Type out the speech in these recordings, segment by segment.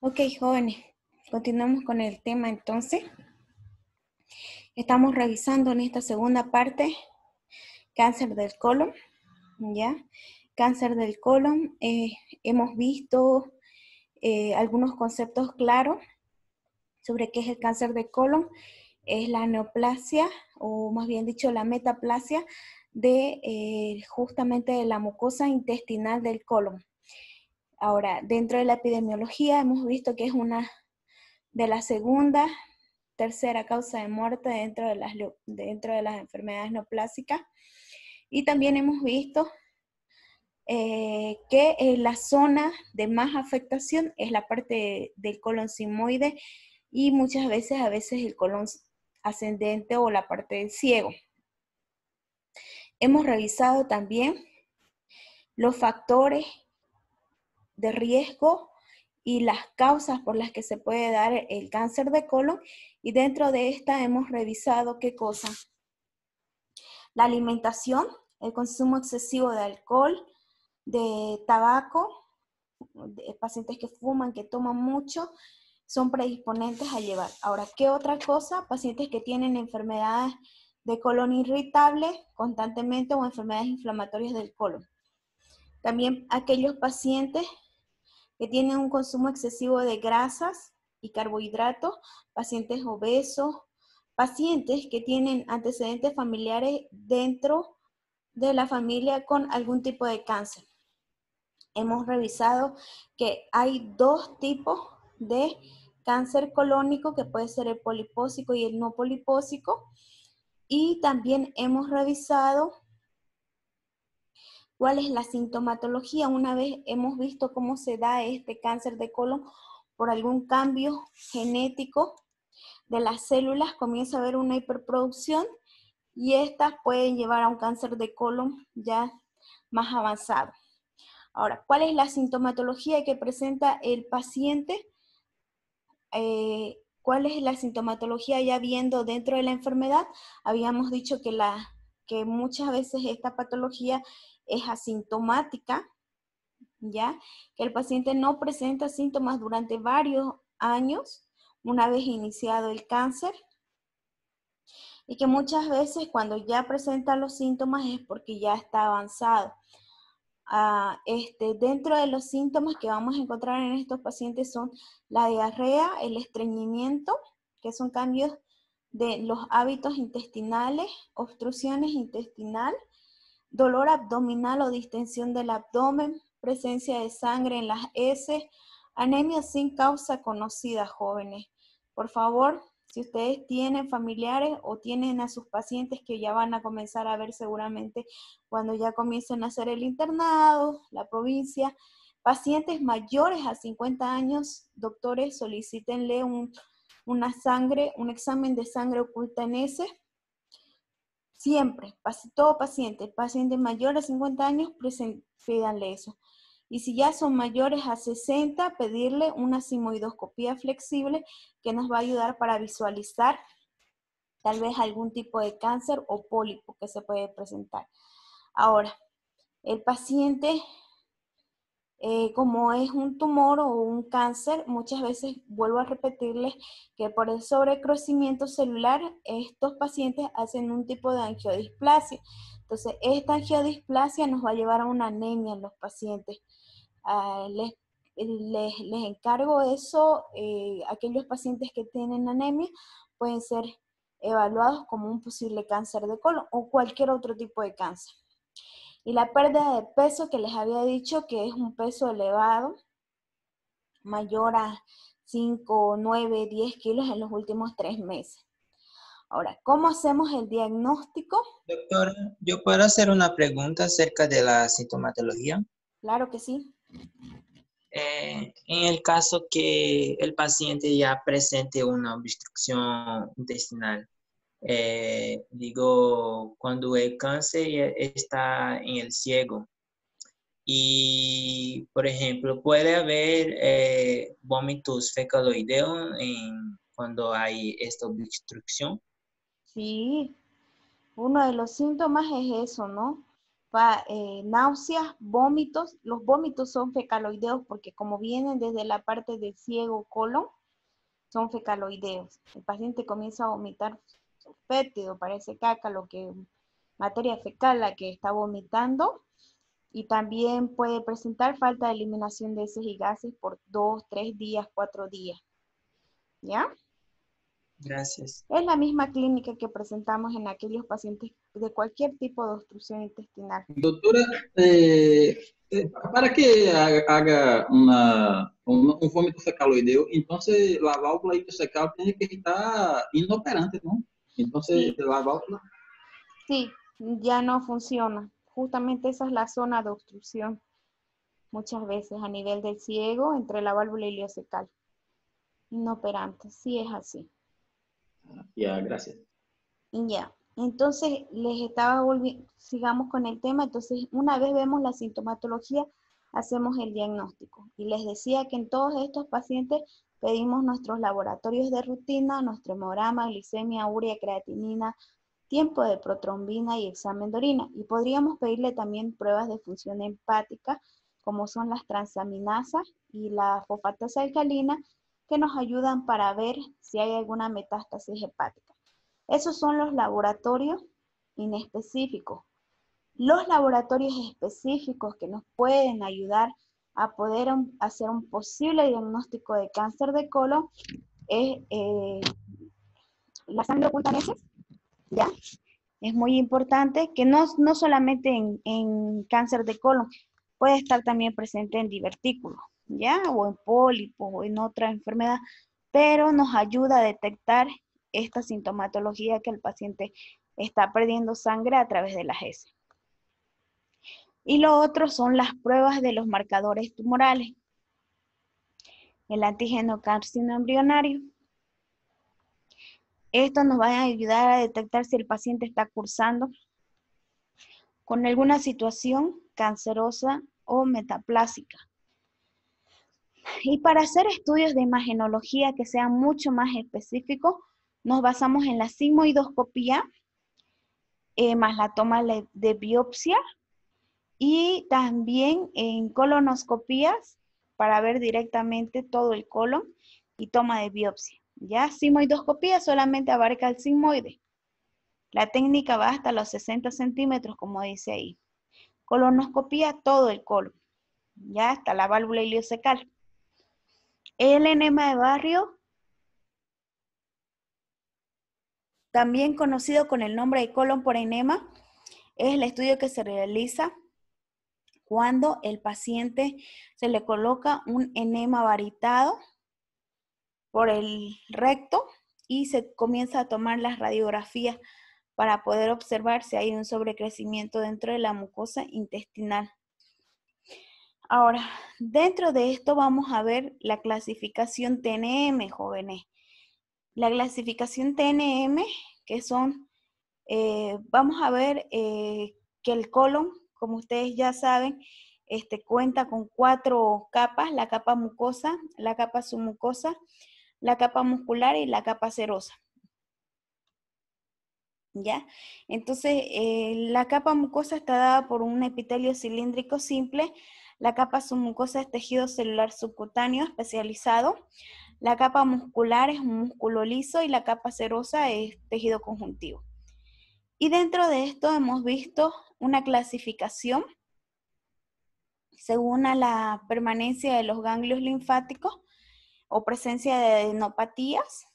Ok, jóvenes, continuamos con el tema entonces. Estamos revisando en esta segunda parte cáncer del colon, ¿ya? Cáncer del colon, eh, hemos visto eh, algunos conceptos claros sobre qué es el cáncer de colon, es la neoplasia, o más bien dicho, la metaplasia de eh, justamente de la mucosa intestinal del colon, Ahora, dentro de la epidemiología hemos visto que es una de la segunda, tercera causa de muerte dentro de las, dentro de las enfermedades neoplásicas. Y también hemos visto eh, que eh, la zona de más afectación es la parte del colon simoide y muchas veces, a veces el colon ascendente o la parte del ciego. Hemos revisado también los factores de riesgo y las causas por las que se puede dar el cáncer de colon y dentro de esta hemos revisado qué cosas. La alimentación, el consumo excesivo de alcohol, de tabaco, pacientes que fuman, que toman mucho, son predisponentes a llevar. Ahora, ¿qué otra cosa? Pacientes que tienen enfermedades de colon irritable constantemente o enfermedades inflamatorias del colon. También aquellos pacientes que tienen un consumo excesivo de grasas y carbohidratos, pacientes obesos, pacientes que tienen antecedentes familiares dentro de la familia con algún tipo de cáncer. Hemos revisado que hay dos tipos de cáncer colónico, que puede ser el polipósico y el no polipósico, y también hemos revisado cuál es la sintomatología una vez hemos visto cómo se da este cáncer de colon por algún cambio genético de las células, comienza a haber una hiperproducción y estas pueden llevar a un cáncer de colon ya más avanzado. Ahora, ¿cuál es la sintomatología que presenta el paciente? Eh, ¿Cuál es la sintomatología ya viendo dentro de la enfermedad? Habíamos dicho que, la, que muchas veces esta patología es asintomática, ¿ya? Que el paciente no presenta síntomas durante varios años una vez iniciado el cáncer y que muchas veces cuando ya presenta los síntomas es porque ya está avanzado. Ah, este, dentro de los síntomas que vamos a encontrar en estos pacientes son la diarrea, el estreñimiento, que son cambios de los hábitos intestinales, obstrucciones intestinales, dolor abdominal o distensión del abdomen, presencia de sangre en las heces, anemia sin causa conocida, jóvenes. Por favor, si ustedes tienen familiares o tienen a sus pacientes que ya van a comenzar a ver seguramente cuando ya comiencen a hacer el internado, la provincia, pacientes mayores a 50 años, doctores, solicítenle un, una sangre, un examen de sangre oculta en heces Siempre, todo paciente, paciente mayor a 50 años, pídanle eso. Y si ya son mayores a 60, pedirle una simoidoscopía flexible que nos va a ayudar para visualizar tal vez algún tipo de cáncer o pólipo que se puede presentar. Ahora, el paciente eh, como es un tumor o un cáncer, muchas veces vuelvo a repetirles que por el sobrecrecimiento celular, estos pacientes hacen un tipo de angiodisplasia. Entonces, esta angiodisplasia nos va a llevar a una anemia en los pacientes. Ah, les, encargo eso, eh, aquellos pacientes que tienen anemia pueden ser evaluados como un posible cáncer de colon o cualquier otro tipo de cáncer y la pérdida de peso que les había dicho que es un peso elevado, mayor a 5, 9, 10 kilos en los últimos tres meses. Ahora, ¿cómo hacemos el diagnóstico? Doctora, ¿yo puedo hacer una pregunta acerca de la sintomatología? Claro que sí. Eh, en el caso que el paciente ya presente una obstrucción intestinal, eh, digo, cuando el cáncer e-, está en el ciego. Y, por ejemplo, puede haber eh, vómitos fecaloideos en, cuando hay esta obstrucción. Sí, uno de los síntomas es eso, ¿no? Eh, náuseas, vómitos. Los vómitos son fecaloideos porque como vienen desde la parte del ciego colon, son fecaloideos. El paciente comienza a vomitar fétido, parece caca, lo que materia fecal la que está vomitando. Y también puede presentar falta de eliminación de heces y gases por dos, tres días, cuatro días. ¿Ya? Gracias. Es la misma clínica que presentamos en aquellos pacientes de cualquier tipo de obstrucción intestinal. Doctora, eh, eh, para que haga una, un, fómito fecaloideo, entonces la válvula ileocecal tiene que estar inoperante, ¿no? Entonces, sí. ¿la válvula? Sí, ya no funciona. Justamente esa es la zona de obstrucción muchas veces a nivel del ciego entre la válvula iliocecal. Inoperante, sí es así. Ah, ya, gracias. Ya, entonces les estaba volviendo, sigamos con el tema, entonces una vez vemos la sintomatología, hacemos el diagnóstico. Y les decía que en todos estos pacientes Pedimos nuestros laboratorios de rutina, nuestro hemograma, glicemia, urea, creatinina, tiempo de protrombina y examen de orina. Y podríamos pedirle también pruebas de función hepática, como son las transaminasas y la fosfatasa alcalina, que nos ayudan para ver si hay alguna metástasis hepática. Esos son los laboratorios inespecíficos. Los laboratorios específicos que nos pueden ayudar a poder hacer un posible diagnóstico de cáncer de colon es eh, la sangre oculta meses, ¿ya? Es muy importante que no, no solamente en, cáncer de colon, puede estar también presente en divertículo ¿ya? O en pólipos o en otra enfermedad, pero nos ayuda a detectar esta sintomatología que el paciente está perdiendo sangre a través de las heces. Y lo otro son las pruebas de los marcadores tumorales. El antígeno carcinoma embrionario. Esto nos va a ayudar a detectar si el paciente está cursando con alguna situación cancerosa o metaplásica. Y para hacer estudios de imagenología que sean mucho más específicos, nos basamos en la sigmoidoscopía, eh, más la toma de biopsia y también en colonoscopías para ver directamente todo el colon y toma de biopsia. Ya simoidoscopía solamente abarca el sigmoide. La técnica va hasta los 60 centímetros, como dice ahí. Colonoscopía todo el colon, ya hasta la válvula iliocecal. El enema de barrio, también conocido con el nombre de colon por enema, es el estudio que se realiza cuando el paciente se le coloca un enema varitado por el recto y se comienza a tomar las radiografías para poder observar si hay un sobrecrecimiento dentro de la mucosa intestinal. Ahora, dentro de esto vamos a ver la clasificación TNM, jóvenes. La clasificación TNM, que son, eh, vamos a ver eh, que el colon como ustedes ya saben, este, cuenta con cuatro capas, la capa mucosa, la capa submucosa, la capa muscular y la capa serosa. ¿Ya? Entonces, eh, la capa mucosa está dada por un epitelio cilíndrico simple, la capa submucosa es tejido celular subcutáneo especializado, la capa muscular es un músculo liso y la capa serosa es tejido conjuntivo. Y dentro de esto hemos visto una clasificación según a la permanencia de los ganglios linfáticos o presencia de adenopatías.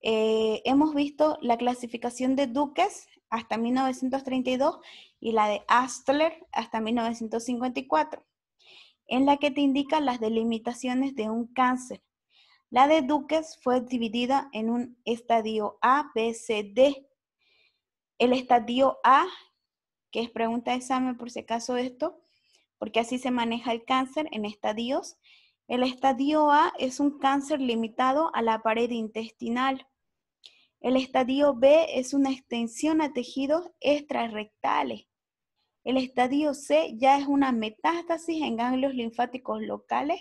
Eh, hemos visto la clasificación de Duques hasta 1932 y la de Astler hasta 1954, en la que te indica las delimitaciones de un cáncer. La de Duques fue dividida en un estadio A, B, C, D, el estadio A, que es pregunta de examen por si acaso esto, porque así se maneja el cáncer en estadios. El estadio A es un cáncer limitado a la pared intestinal. El estadio B es una extensión a tejidos extrarrectales. El estadio C ya es una metástasis en ganglios linfáticos locales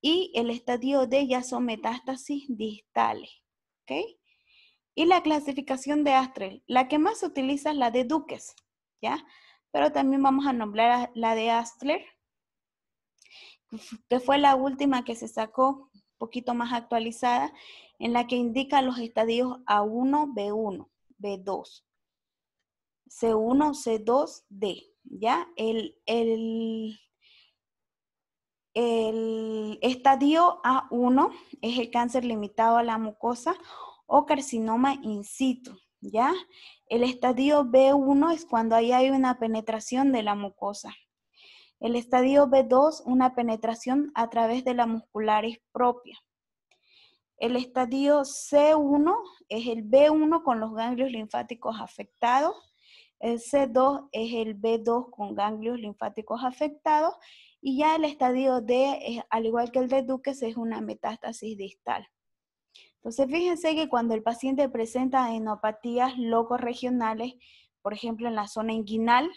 y el estadio D ya son metástasis distales. Y la clasificación de Astler, la que más se utiliza es la de Duques, ¿ya? Pero también vamos a nombrar la de Astler, que fue la última que se sacó, un poquito más actualizada, en la que indica los estadios A1, B1, B2, C1, C2, D, ¿ya? El, el, el estadio A1 es el cáncer limitado a la mucosa o carcinoma in situ, ¿ya? El estadio B1 es cuando ahí hay una penetración de la mucosa. El estadio B2, una penetración a través de la muscularis propia. El estadio C1 es el B1 con los ganglios linfáticos afectados. El C2 es el B2 con ganglios linfáticos afectados. Y ya el estadio D, al igual que el de Duques, es una metástasis distal. Entonces, fíjense que cuando el paciente presenta enopatías locorregionales, por ejemplo, en la zona inguinal,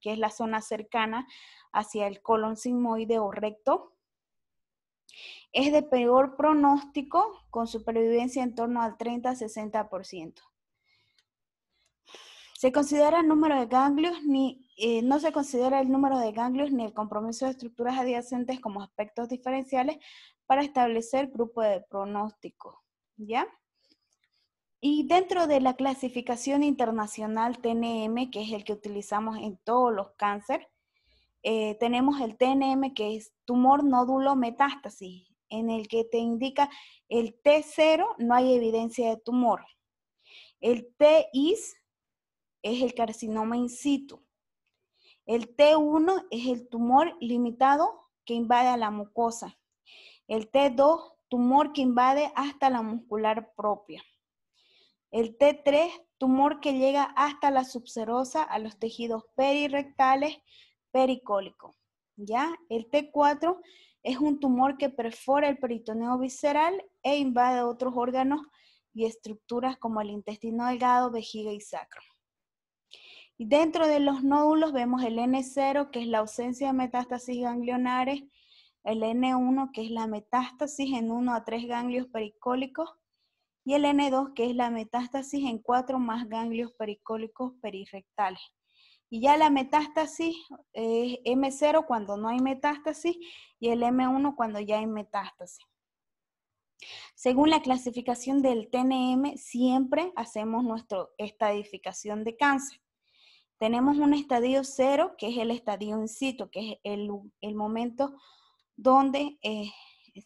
que es la zona cercana hacia el colon sigmoide o recto, es de peor pronóstico con supervivencia en torno al 30-60%. Se considera el número de ganglios ni eh, no se considera el número de ganglios ni el compromiso de estructuras adyacentes como aspectos diferenciales para establecer grupo de pronóstico. ¿ya? Y dentro de la clasificación internacional TNM, que es el que utilizamos en todos los cánceres, eh, tenemos el TNM, que es tumor nódulo metástasis, en el que te indica el T0, no hay evidencia de tumor. El TIS es el carcinoma in situ. El T1 es el tumor limitado que invade a la mucosa. El T2 tumor que invade hasta la muscular propia. El T3, tumor que llega hasta la subserosa, a los tejidos perirectales, pericólico. ¿Ya? El T4 es un tumor que perfora el peritoneo visceral e invade otros órganos y estructuras como el intestino delgado, vejiga y sacro. Y dentro de los nódulos vemos el N0, que es la ausencia de metástasis ganglionares, el N1 que es la metástasis en 1 a 3 ganglios pericólicos y el N2 que es la metástasis en 4 más ganglios pericólicos perirrectales. Y ya la metástasis es M0 cuando no hay metástasis y el M1 cuando ya hay metástasis. Según la clasificación del TNM, siempre hacemos nuestra estadificación de cáncer. Tenemos un estadio 0, que es el estadio in situ, que es el, el momento donde eh,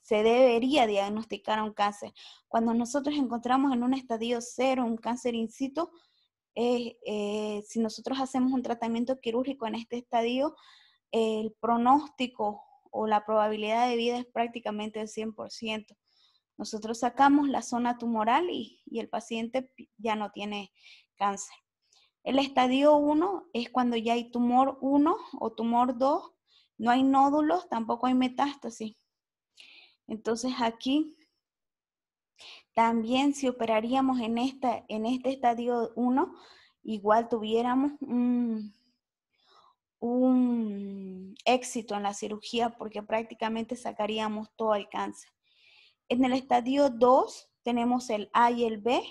se debería diagnosticar un cáncer. Cuando nosotros encontramos en un estadio cero un cáncer in situ, eh, eh, si nosotros hacemos un tratamiento quirúrgico en este estadio, el pronóstico o la probabilidad de vida es prácticamente del 100%. Nosotros sacamos la zona tumoral y, el paciente ya no tiene cáncer. El estadio 1 es cuando ya hay tumor 1 o tumor 2 no hay nódulos, tampoco hay metástasis. Entonces aquí también si operaríamos en, en este estadio 1, igual tuviéramos un, éxito en la cirugía porque prácticamente sacaríamos todo el cáncer. En el estadio 2 tenemos el A y el B,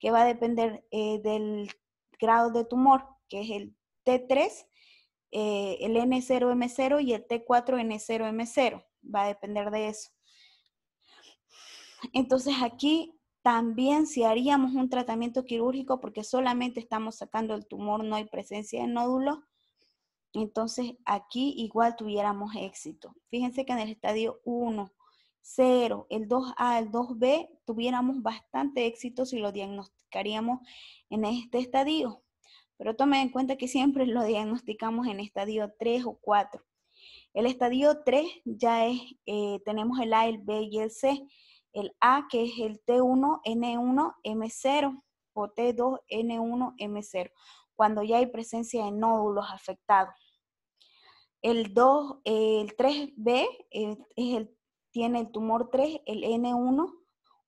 que va a depender eh, del grado de tumor, que es el T3 eh, el N0M0 y el T4N0M0. Va a depender de eso. Entonces aquí también si haríamos un tratamiento quirúrgico porque solamente estamos sacando el tumor, no hay presencia de nódulos, entonces aquí igual tuviéramos éxito. Fíjense que en el estadio 1, 0, el 2A, el 2B, tuviéramos bastante éxito si lo diagnosticaríamos en este estadio pero tomen en cuenta que siempre lo diagnosticamos en estadio 3 o 4. El estadio 3 ya es, eh, tenemos el A, el B y el C. El A que es el T1, N1, M0 o T2, N1, M0, cuando ya hay presencia de nódulos afectados. El 2, eh, el 3B eh, tiene el tumor 3, el N1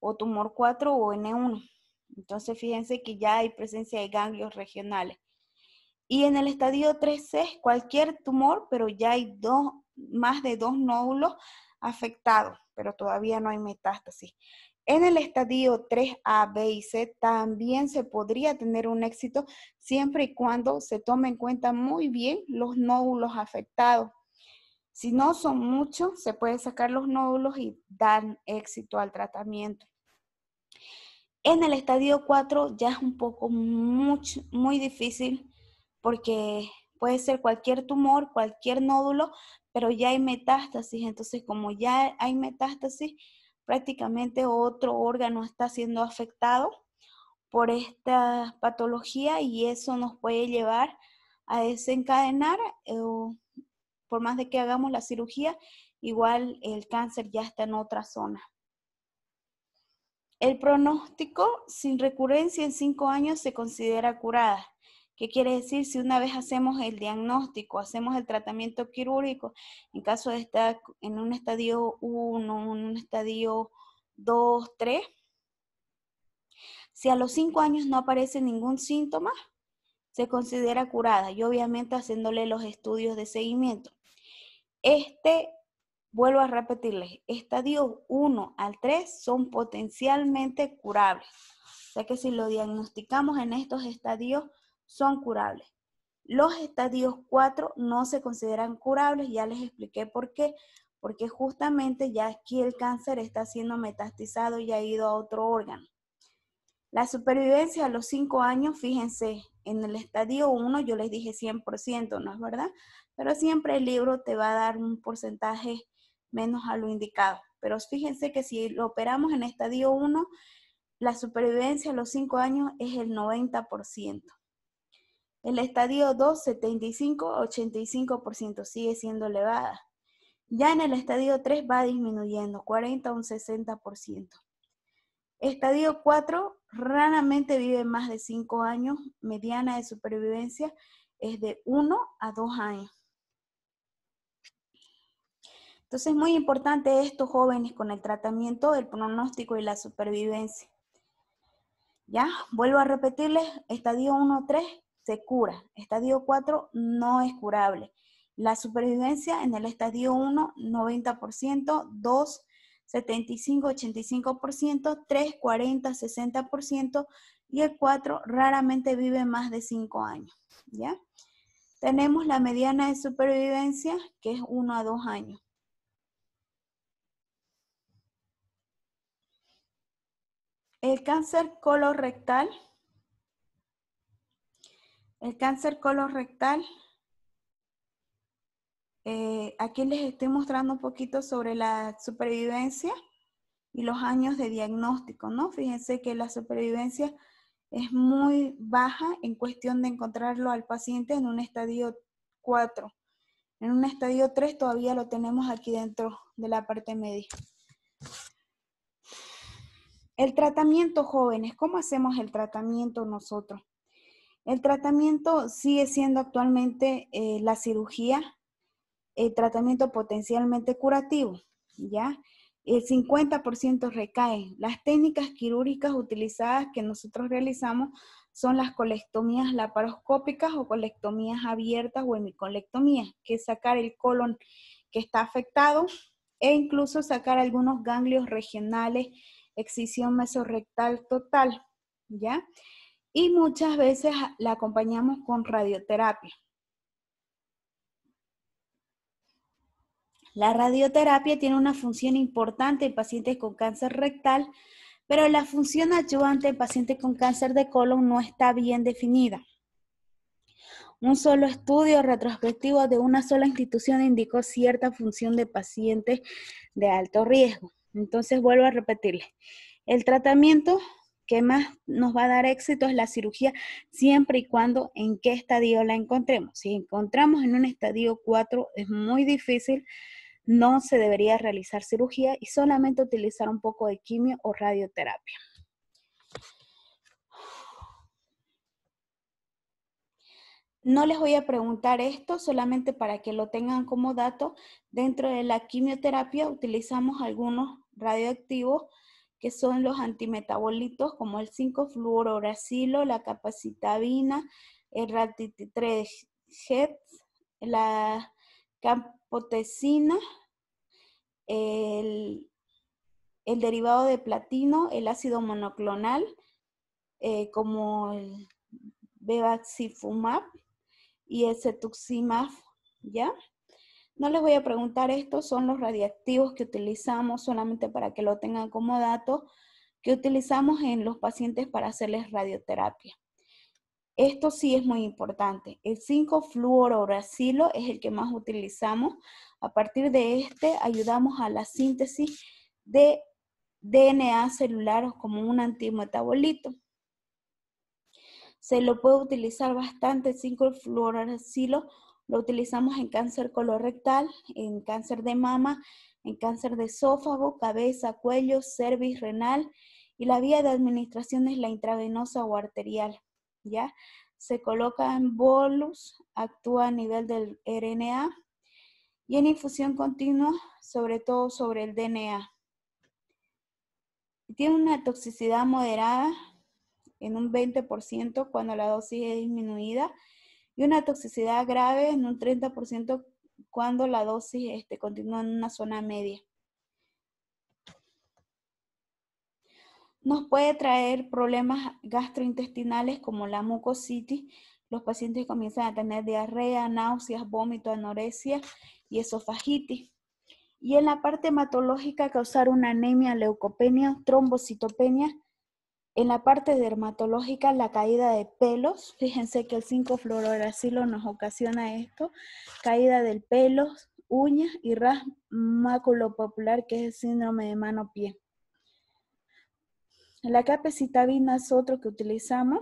o tumor 4 o N1. Entonces, fíjense que ya hay presencia de ganglios regionales. Y en el estadio 3C cualquier tumor, pero ya hay más de dos nódulos afectados, pero todavía no hay metástasis. En el estadio 3A, B y C también se podría tener un éxito siempre y cuando se tome en cuenta muy bien los nódulos afectados. Si no son muchos, se pueden sacar los nódulos y dar éxito al tratamiento. En el estadio 4 ya es un poco muy difícil porque puede ser cualquier tumor, cualquier nódulo, pero ya hay metástasis. Entonces, como ya hay metástasis, prácticamente otro órgano está siendo afectado por esta patología y eso nos puede llevar a desencadenar, eh, por más de que hagamos la cirugía, igual el cáncer ya está en otra zona. El pronóstico sin recurrencia en cinco años se considera curada. ¿Qué quiere decir? Si una vez hacemos el diagnóstico, hacemos el tratamiento quirúrgico, en caso de estar en un estadio 1, un estadio 2, 3, si a los cinco años no aparece ningún síntoma, se considera curada y obviamente haciéndole los estudios de seguimiento. Este Vuelvo a repetirles, estadios 1 al 3 son potencialmente curables. O sea que si lo diagnosticamos en estos estadios, son curables. Los estadios 4 no se consideran curables, ya les expliqué por qué, porque justamente ya aquí el cáncer está siendo metastizado y ha ido a otro órgano. La supervivencia a los 5 años, fíjense, en el estadio 1 yo les dije 100%, ¿no es verdad? Pero siempre el libro te va a dar un porcentaje menos a lo indicado. Pero fíjense que si lo operamos en estadio 1, la supervivencia a los 5 años es el 90%. El estadio 2, 75-85% sigue siendo elevada. Ya en el estadio 3 va disminuyendo, 40 a un 60%. Estadio 4 raramente vive más de 5 años, mediana de supervivencia es de 1 a 2 años. Entonces es muy importante estos jóvenes con el tratamiento, el pronóstico y la supervivencia. Ya, vuelvo a repetirles, estadio 1-3 se cura, estadio 4 no es curable. La supervivencia en el estadio 1, 90%, 2, 75, 85%, 3, 40, 60% y el 4 raramente vive más de 5 años. ¿ya? Tenemos la mediana de supervivencia que es 1 a 2 años. El cáncer colorectal. El cáncer colorectal. Eh, aquí les estoy mostrando un poquito sobre la supervivencia y los años de diagnóstico, ¿no? Fíjense que la supervivencia es muy baja en cuestión de encontrarlo al paciente en un estadio 4. En un estadio 3 todavía lo tenemos aquí dentro de la parte media. El tratamiento, jóvenes, ¿cómo hacemos el tratamiento nosotros? El tratamiento sigue siendo actualmente eh, la cirugía, el tratamiento potencialmente curativo, ¿ya? El 50% recae. Las técnicas quirúrgicas utilizadas que nosotros realizamos son las colectomías laparoscópicas o colectomías abiertas o hemicolectomías, que es sacar el colon que está afectado e incluso sacar algunos ganglios regionales excisión mesorrectal total, ¿ya? Y muchas veces la acompañamos con radioterapia. La radioterapia tiene una función importante en pacientes con cáncer rectal, pero la función ayudante en pacientes con cáncer de colon no está bien definida. Un solo estudio retrospectivo de una sola institución indicó cierta función de pacientes de alto riesgo. Entonces vuelvo a repetirle, el tratamiento que más nos va a dar éxito es la cirugía siempre y cuando en qué estadio la encontremos. Si encontramos en un estadio 4 es muy difícil, no se debería realizar cirugía y solamente utilizar un poco de quimio o radioterapia. No les voy a preguntar esto, solamente para que lo tengan como dato. Dentro de la quimioterapia utilizamos algunos radioactivos, que son los antimetabolitos como el 5-fluororacilo, la capacitabina, el rat la campotecina, el, derivado de platino, el ácido monoclonal, eh, como el bevacizumab y el cetuximab, ¿ya? No les voy a preguntar esto, son los radiactivos que utilizamos solamente para que lo tengan como dato, que utilizamos en los pacientes para hacerles radioterapia. Esto sí es muy importante. El 5-fluororacilo es el que más utilizamos. A partir de este ayudamos a la síntesis de DNA celular como un antimetabolito. Se lo puede utilizar bastante el 5-fluororacilo lo utilizamos en cáncer colorectal, en cáncer de mama, en cáncer de esófago, cabeza, cuello, cervix, renal y la vía de administración es la intravenosa o arterial, ¿ya? Se coloca en bolus, actúa a nivel del RNA y en infusión continua, sobre todo sobre el DNA. Tiene una toxicidad moderada en un 20% cuando la dosis es disminuida y una toxicidad grave en un 30% cuando la dosis este, continúa en una zona media. Nos puede traer problemas gastrointestinales como la mucositis. Los pacientes comienzan a tener diarrea, náuseas, vómito, anorexia y esofagitis. Y en la parte hematológica causar una anemia, leucopenia, trombocitopenia en la parte dermatológica, la caída de pelos, fíjense que el 5-fluororacilo nos ocasiona esto, caída del pelo, uñas y ras popular que es el síndrome de mano-pie. La capecitabina es otro que utilizamos.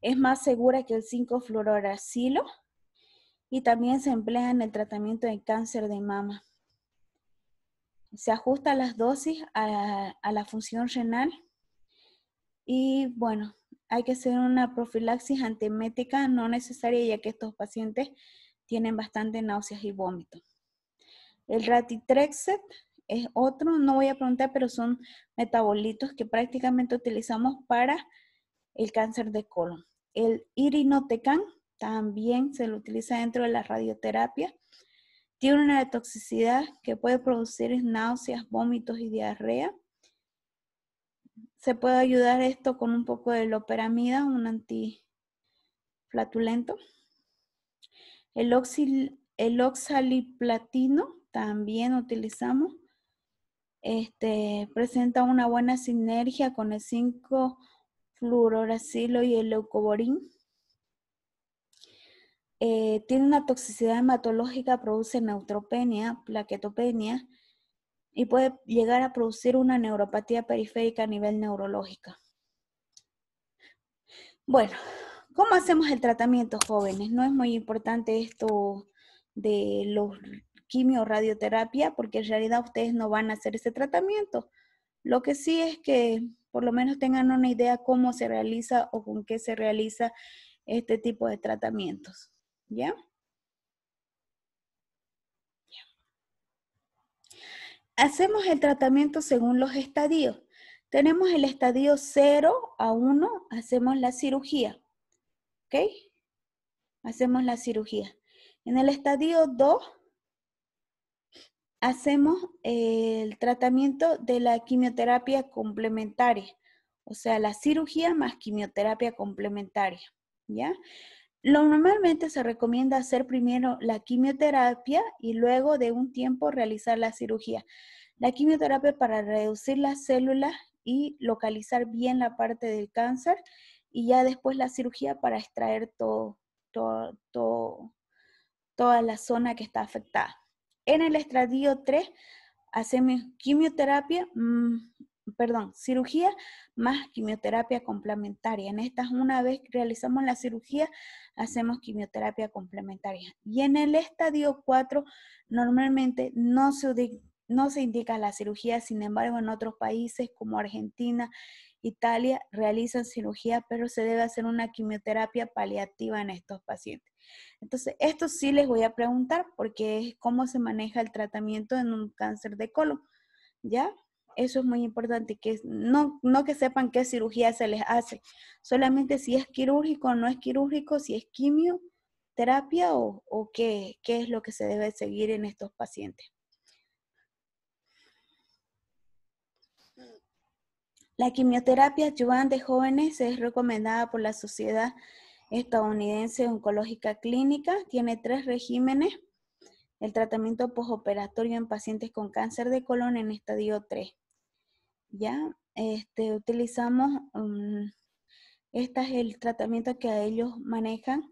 Es más segura que el 5-fluororacilo y también se emplea en el tratamiento de cáncer de mama se ajusta las dosis a, la función renal y bueno, hay que hacer una profilaxis antiemética no necesaria ya que estos pacientes tienen bastante náuseas y vómitos. El ratitrexet es otro, no voy a preguntar, pero son metabolitos que prácticamente utilizamos para el cáncer de colon. El irinotecan también se lo utiliza dentro de la radioterapia tiene una toxicidad que puede producir náuseas, vómitos y diarrea. Se puede ayudar esto con un poco de loperamida, un antiflatulento. El, oxaliplatino también utilizamos. Este, presenta una buena sinergia con el 5 fluororacilo y el leucoborín. Eh, tiene una toxicidad hematológica, produce neutropenia, plaquetopenia y puede llegar a producir una neuropatía periférica a nivel neurológico. Bueno, ¿cómo hacemos el tratamiento, jóvenes? No es muy importante esto de los quimio radioterapia porque en realidad ustedes no van a hacer ese tratamiento. Lo que sí es que por lo menos tengan una idea cómo se realiza o con qué se realiza este tipo de tratamientos. ¿Ya? Hacemos el tratamiento según los estadios. Tenemos el estadio 0 a 1, hacemos la cirugía. ¿Ok? Hacemos la cirugía. En el estadio 2, hacemos el tratamiento de la quimioterapia complementaria, o sea, la cirugía más quimioterapia complementaria, ¿ya? normalmente se recomienda hacer primero la quimioterapia y luego de un tiempo realizar la cirugía. La quimioterapia para reducir las células y localizar bien la parte del cáncer y ya después la cirugía para extraer todo, todo, toda la zona que está afectada. En el estradio 3 hacemos quimioterapia mm, perdón, cirugía más quimioterapia complementaria. En estas, una vez que realizamos la cirugía, hacemos quimioterapia complementaria. Y en el estadio 4, normalmente no se, no se indica la cirugía, sin embargo, en otros países como Argentina, Italia, realizan cirugía, pero se debe hacer una quimioterapia paliativa en estos pacientes. Entonces, esto sí les voy a preguntar porque es cómo se maneja el tratamiento en un cáncer de colon, ¿ya? eso es muy importante, que no, que sepan qué cirugía se les hace, solamente si es quirúrgico o no es quirúrgico, si es quimioterapia o, qué, es lo que se debe seguir en estos pacientes. La quimioterapia adyuvante de jóvenes es recomendada por la Sociedad Estadounidense Oncológica Clínica. Tiene tres regímenes. El tratamiento posoperatorio en pacientes con cáncer de colon en estadio 3. ¿ya? Este, utilizamos, este es el tratamiento que a ellos manejan,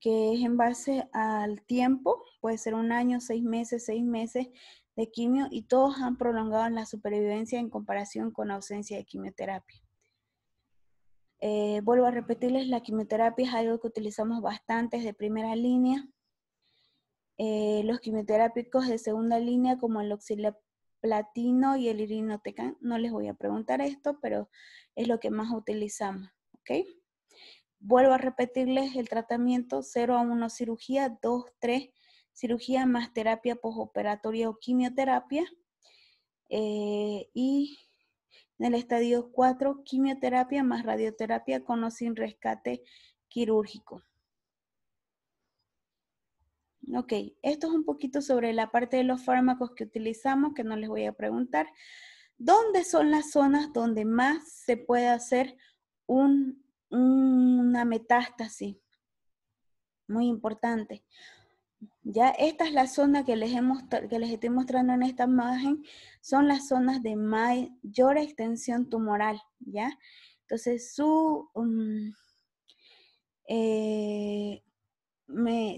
que es en base al tiempo, puede ser un año, seis meses, seis meses de quimio y todos han prolongado la supervivencia en comparación con ausencia de quimioterapia. Eh, vuelvo a repetirles, la quimioterapia es algo que utilizamos bastante de primera línea. Eh, los quimioterápicos de segunda línea como el oxilap, platino y el irinotecan. No les voy a preguntar esto, pero es lo que más utilizamos, Okay. Vuelvo a repetirles el tratamiento 0 a 1 cirugía, 2, 3 cirugía más terapia postoperatoria o quimioterapia. Eh, y en el estadio 4, quimioterapia más radioterapia con o sin rescate quirúrgico. Ok, esto es un poquito sobre la parte de los fármacos que utilizamos, que no les voy a preguntar. ¿Dónde son las zonas donde más se puede hacer una metástasis? Muy importante. Ya esta es la zona que les, estoy mostrando en esta imagen, son las zonas de mayor extensión tumoral, ¿ya? Entonces, su... Mm, eh,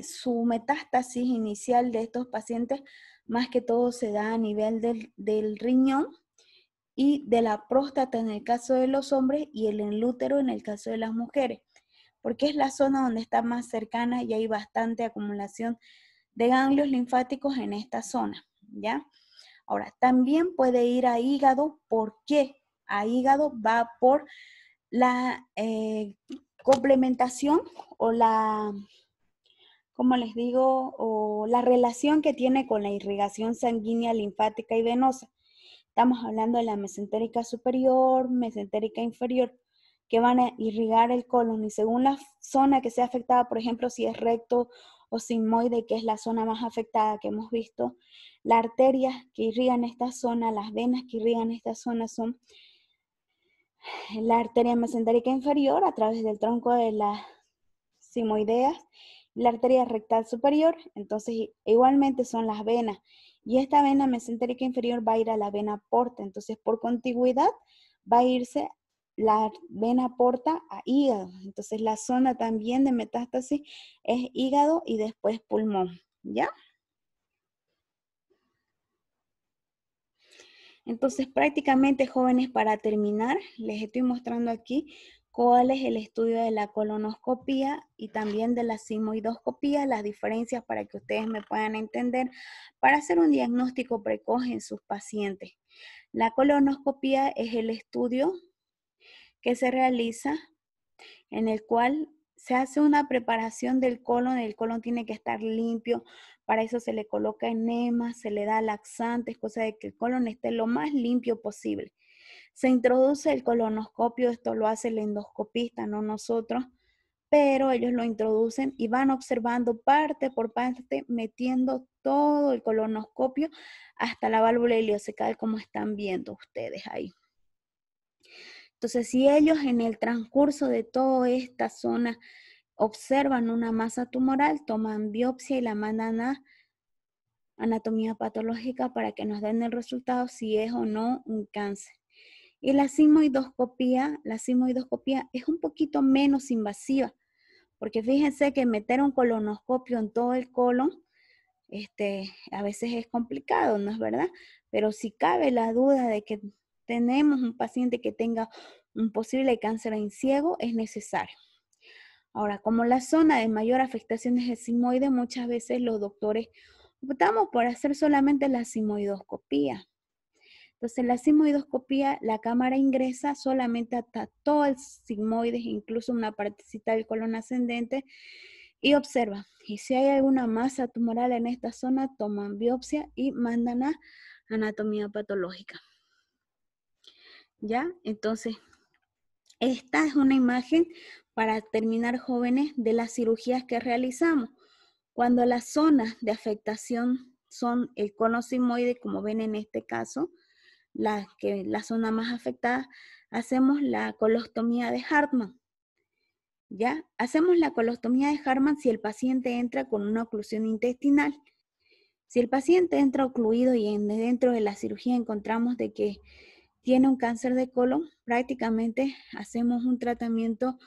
su metástasis inicial de estos pacientes más que todo se da a nivel del, riñón y de la próstata en el caso de los hombres y el útero en el caso de las mujeres, porque es la zona donde está más cercana y hay bastante acumulación de ganglios linfáticos en esta zona, ¿ya? Ahora, también puede ir a hígado, ¿por qué? A hígado va por la eh, complementación o la como les digo, la relación que tiene con la irrigación sanguínea linfática y venosa. Estamos hablando de la mesentérica superior, mesentérica inferior, que van a irrigar el colon y según la zona que sea afectada, por ejemplo, si es recto o sigmoide, que es la zona más afectada que hemos visto, las arterias que irrigan esta zona, las venas que irrigan esta zona son la arteria mesentérica inferior a través del tronco de la simoidea la arteria rectal superior, entonces igualmente son las venas. Y esta vena mesentérica inferior va a ir a la vena porta, entonces por contigüidad va a irse la vena porta a hígado. Entonces la zona también de metástasis es hígado y después pulmón, ¿ya? Entonces prácticamente jóvenes para terminar, les estoy mostrando aquí cuál es el estudio de la colonoscopía y también de la simoidoscopía, las diferencias para que ustedes me puedan entender, para hacer un diagnóstico precoz en sus pacientes. La colonoscopía es el estudio que se realiza en el cual se hace una preparación del colon, el colon tiene que estar limpio, para eso se le coloca enema, se le da laxantes, cosa de que el colon esté lo más limpio posible. Se introduce el colonoscopio, esto lo hace el endoscopista, no nosotros, pero ellos lo introducen y van observando parte por parte, metiendo todo el colonoscopio hasta la válvula ileocecal como están viendo ustedes ahí. Entonces, si ellos en el transcurso de toda esta zona observan una masa tumoral, toman biopsia y la mandan a anatomía patológica para que nos den el resultado si es o no un cáncer. Y la simoidoscopía la es un poquito menos invasiva, porque fíjense que meter un colonoscopio en todo el colon, este, a veces es complicado, ¿no es verdad? Pero si cabe la duda de que tenemos un paciente que tenga un posible cáncer en ciego, es necesario. Ahora, como la zona de mayor afectación es el simoide, muchas veces los doctores optamos por hacer solamente la simoidoscopía. Entonces, la simoidoscopía, la cámara ingresa solamente hasta todo el sigmoides, incluso una partecita del colon ascendente, y observa. Y si hay alguna masa tumoral en esta zona, toman biopsia y mandan a anatomía patológica. ¿Ya? Entonces, esta es una imagen para terminar jóvenes de las cirugías que realizamos. Cuando las zonas de afectación son el cono sigmoide, como ven en este caso, la que la zona más afectada, hacemos la colostomía de Hartmann. ¿Ya? Hacemos la colostomía de Hartmann si el paciente entra con una oclusión intestinal. Si el paciente entra ocluido y en, dentro de la cirugía encontramos de que tiene un cáncer de colon, prácticamente hacemos un tratamiento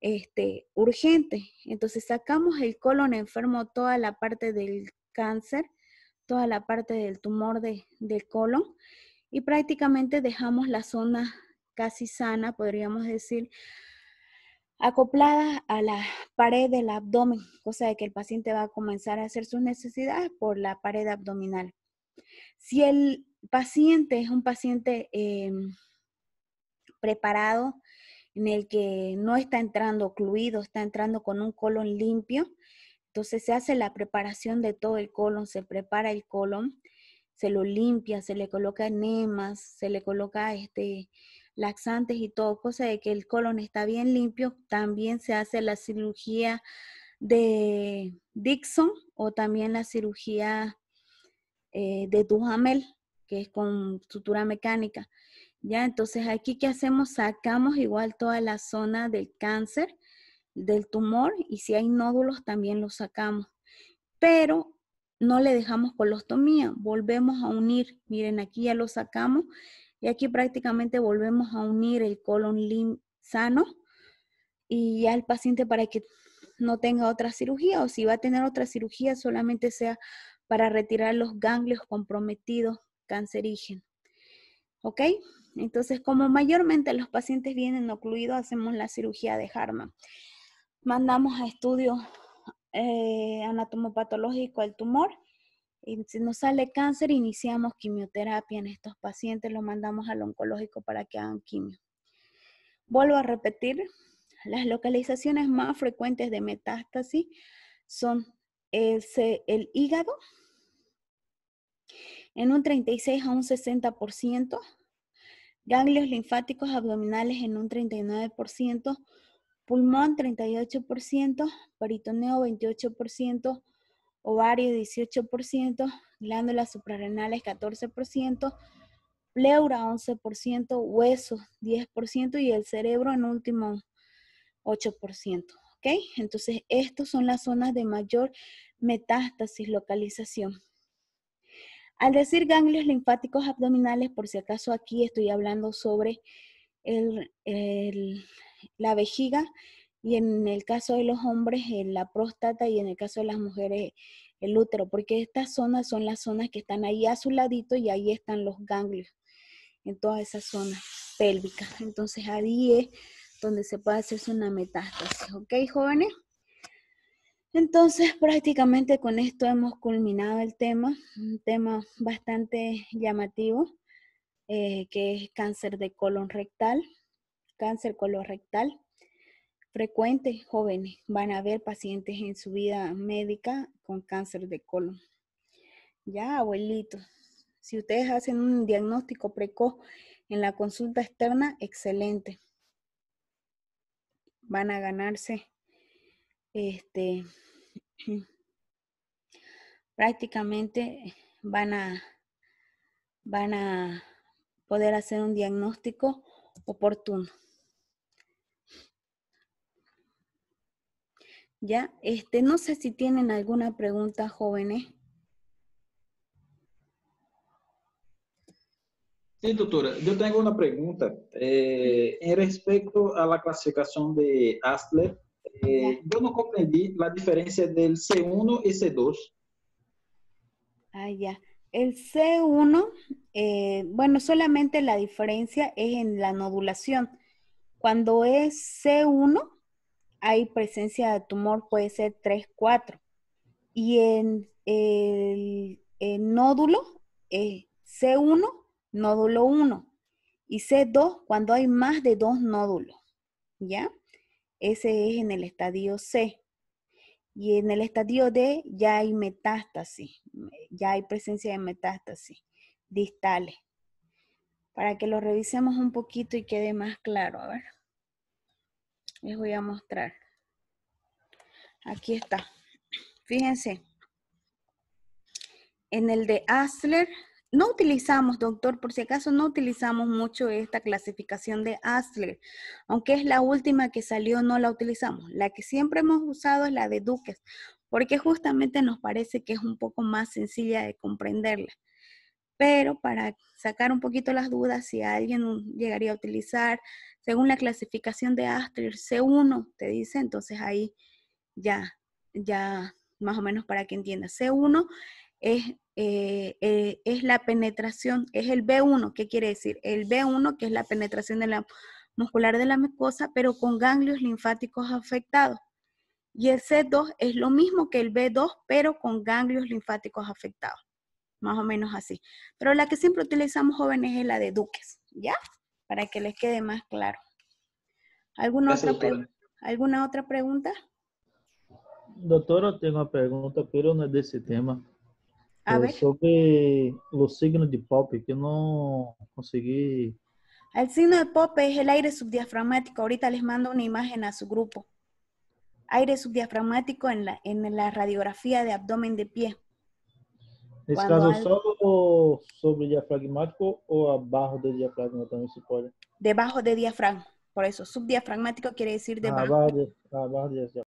este, urgente. Entonces sacamos el colon enfermo, toda la parte del cáncer, toda la parte del tumor de, del colon y prácticamente dejamos la zona casi sana, podríamos decir, acoplada a la pared del abdomen, cosa de que el paciente va a comenzar a hacer sus necesidades por la pared abdominal. Si el paciente es un paciente em, preparado, en el que no está entrando ocluido, está entrando con un colon limpio, entonces se hace la preparación de todo el colon, se prepara el colon, se lo limpia, se le coloca enemas, se le coloca este, laxantes y todo, cosa de que el colon está bien limpio. También se hace la cirugía de Dixon o también la cirugía eh, de Duhamel, que es con sutura mecánica. Ya, entonces aquí qué hacemos, sacamos igual toda la zona del cáncer, del tumor y si hay nódulos también los sacamos. Pero no le dejamos colostomía, volvemos a unir, miren aquí ya lo sacamos y aquí prácticamente volvemos a unir el colon lim sano y ya el paciente para que no tenga otra cirugía o si va a tener otra cirugía solamente sea para retirar los ganglios comprometidos cancerígenos. ¿Ok? Entonces, como mayormente los pacientes vienen ocluidos, hacemos la cirugía de Harman. Mandamos a estudio. Eh, anatomopatológico al tumor. Y si nos sale cáncer, iniciamos quimioterapia en estos pacientes, lo mandamos al oncológico para que hagan quimio. Vuelvo a repetir, las localizaciones más frecuentes de metástasis son el, el hígado, en un 36 a un 60%, ganglios linfáticos abdominales en un 39%, pulmón 38%, peritoneo 28%, ovario 18%, glándulas suprarrenales 14%, pleura 11%, hueso, 10% y el cerebro en último 8%. ¿Ok? Entonces, estas son las zonas de mayor metástasis, localización. Al decir ganglios linfáticos abdominales, por si acaso aquí estoy hablando sobre el la vejiga y en el caso de los hombres eh, la próstata y en el caso de las mujeres el útero, porque estas zonas son las zonas que están ahí a su ladito y ahí están los ganglios en toda esa zona pélvica Entonces ahí es donde se puede hacer una metástasis, ¿ok jóvenes? Entonces prácticamente con esto hemos culminado el tema, un tema bastante llamativo, eh, que es cáncer de colon rectal cáncer colorectal frecuente, jóvenes van a ver pacientes en su vida médica con cáncer de colon. Ya, abuelitos, si ustedes hacen un diagnóstico precoz en la consulta externa, excelente. Van a ganarse este prácticamente van a van a poder hacer un diagnóstico oportuno. Ya, este, no sé si tienen alguna pregunta, jóvenes. Sí, doctora, yo tengo una pregunta. Eh, en respecto a la clasificación de Astler, eh, yo no comprendí la diferencia del C1 y C2. Ah, ya. El C1, eh, bueno, solamente la diferencia es en la nodulación. Cuando es C1, hay presencia de tumor, puede ser 3, 4. Y en el, nódulo, eh, C1, nódulo 1. Y C2 cuando hay más de dos nódulos, ¿ya? Ese es en el estadio C. Y en el estadio D ya hay metástasis, ya hay presencia de metástasis distales. Para que lo revisemos un poquito y quede más claro, a ver. Les voy a mostrar. Aquí está. Fíjense. En el de Asler, no utilizamos, doctor, por si acaso no utilizamos mucho esta clasificación de Asler, aunque es la última que salió, no la utilizamos. La que siempre hemos usado es la de Duques, porque justamente nos parece que es un poco más sencilla de comprenderla pero para sacar un poquito las dudas si alguien llegaría a utilizar, según la clasificación de Astrid C1 te dice, entonces ahí ya, ya más o menos para que entiendas. C1 es, eh, eh, es la penetración, es el B1, ¿qué quiere decir? El B1 que es la penetración de la muscular de la mucosa, pero con ganglios linfáticos afectados. Y el C2 es lo mismo que el B2, pero con ganglios linfáticos afectados más o menos así. Pero la que siempre utilizamos jóvenes es la de Duques, ¿ya? Para que les quede más claro. ¿Alguna, otra, ¿alguna otra pregunta? Doctora, tengo una pregunta, pero no es de ese tema. A eh, ver. Sobre los signos de Pope, que no conseguí. El signo de Pope es el aire subdiafragmático. Ahorita les mando una imagen a su grupo. Aire subdiafragmático en la, en la radiografía de abdomen de pie. Es caso, solo sobre diafragmático o abajo del diafragma también se puede? Debajo de diafragma. Por eso, subdiafragmático quiere decir ah, debajo. abajo de, abajo